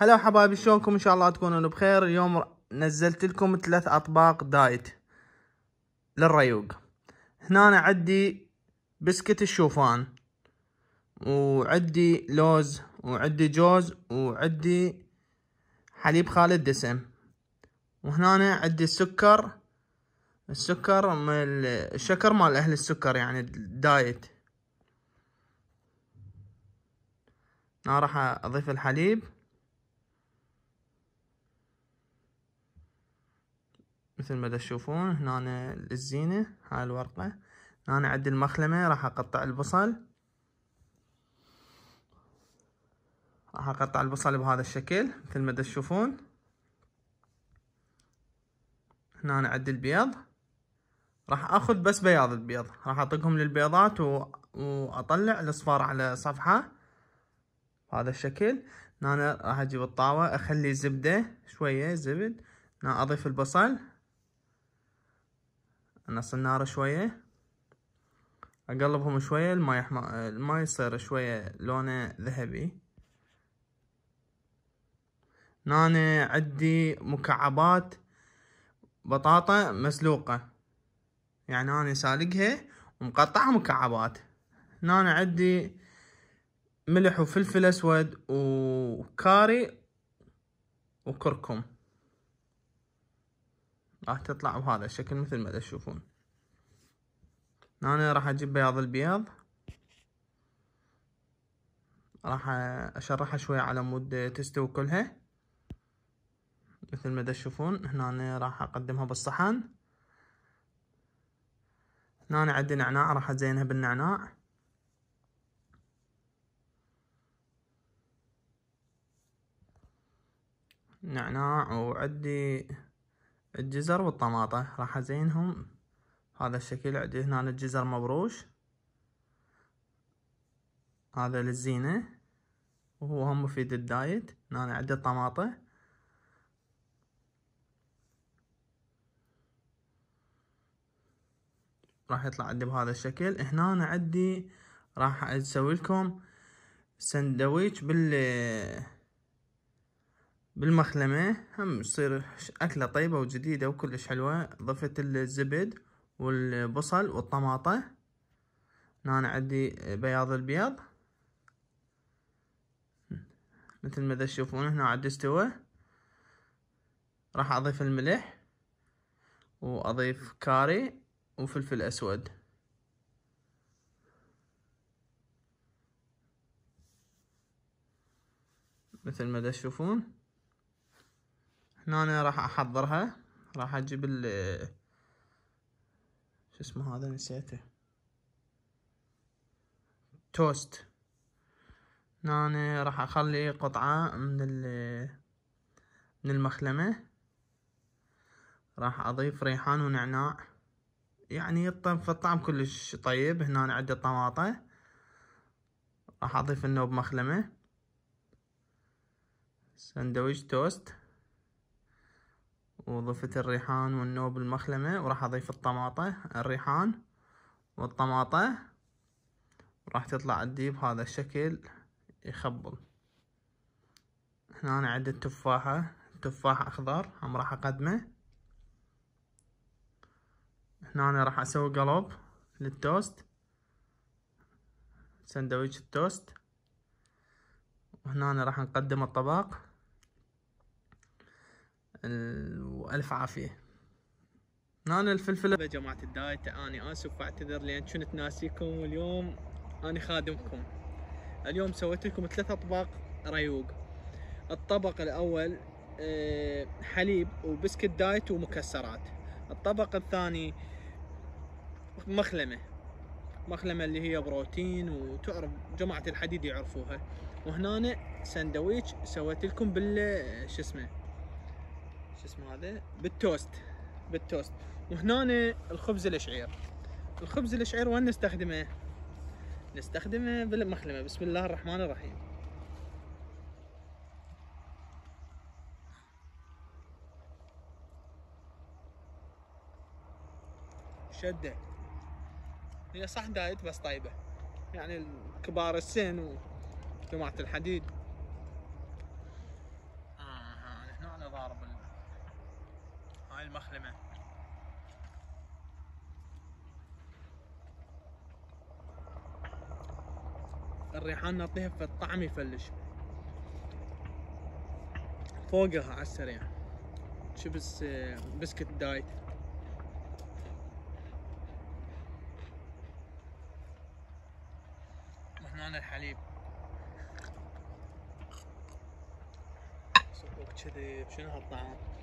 هلا حبايبي شلونكم ان شاء الله تكونون بخير اليوم نزلت لكم ثلاث اطباق دايت للريوق هنا أنا عندي بسكت الشوفان وعدي لوز وعدي جوز وعدي حليب خالد دسم وهنا أنا عندي السكر السكر مال الشكر مال اهل السكر يعني الدايت انا راح اضيف الحليب مثل ما تشوفون هنا الزينة هاي الورقة هنا عند المخلمة راح اقطع البصل راح اقطع البصل بهذا الشكل مثل ما تشوفون هنا عند البيض راح اخذ بس بياض البيض راح اطقهم للبيضات و... واطلع الاصفار على صفحة بهذا الشكل هنا راح اجيب الطاوة اخلي زبدة شوية زبد هنا اضيف البصل انص النار شوية اقلبهم شوية الماي احمر الماي يصير شوية لونه ذهبي نانا عدي مكعبات بطاطا مسلوقة يعني أنا سالقها ومقطعها مكعبات نانا عدي ملح وفلفل أسود وكاري وكركم راح تطلع بهذا الشكل مثل ما تشوفون أنا راح أجيب بياض البيض راح أشرحها شوية على مود تستوي كلها مثل ما تشوفون هنا راح أقدمها بالصحن هنا عندي نعناع راح أزينها بالنعناع نعناع وعدي الجزر والطماطة راح ازينهم هذا الشكل عندي هنا الجزر مبروش هذا للزينة وهو هم مفيد الدايت هنا عندي الطماطة راح يطلع عندي بهذا الشكل هنا عندي راح اسوي لكم سندويش بال بالمخلمة هم تصير أكلة طيبة وجديدة وكلش حلوة ضفت الزبد والبصل والطماطة هنا أنا عندي بياض البيض مثل ما تشوفون هنا عد استوى راح اضيف الملح واضيف كاري وفلفل اسود مثل ما تشوفون هنا راح احضرها راح اجيب ال شو اسمه هذا نسيته توست هنا راح اخلي قطعة من ال من المخلمة راح اضيف ريحان ونعناع يعني الطعم كلش طيب هنا عدة طماطة راح اضيف النوب مخلمة سندويش توست وضفت الريحان والنوب المخلمة وراح اضيف الطماطة الريحان والطماطة راح تطلع عندي بهذا الشكل يخبل هنا عدت تفاحة تفاح اخضر هم راح اقدمه هنا راح اسوي قلب للتوست سندويش التوست وهنا راح نقدم الطبق والف عافيه انا الفلفله جماعه الدايت انا اسف واعتذر لان كنت ناسيكم واليوم اني خادمكم اليوم سويت لكم ثلاث اطباق ريوق الطبق الاول آه، حليب وبسكت دايت ومكسرات الطبق الثاني مخلمه مخلمه اللي هي بروتين وتعرف جماعه الحديد يعرفوها وهنا سندويش سويت لكم بال شو اسمه شو اسمه هذا بالتوست بالتوست وهنا الخبز الاشعير الخبز الاشعير وين نستخدمه نستخدمه بالمخلمه بسم الله الرحمن الرحيم شده هي صح دايت بس طيبه يعني كبار السن وجماعه الحديد المخلمة الريحان في الطعم يفلش فوقها على السريع شبس بسكت دايت وهنا الحليب صبوك كذي شنو هالطعم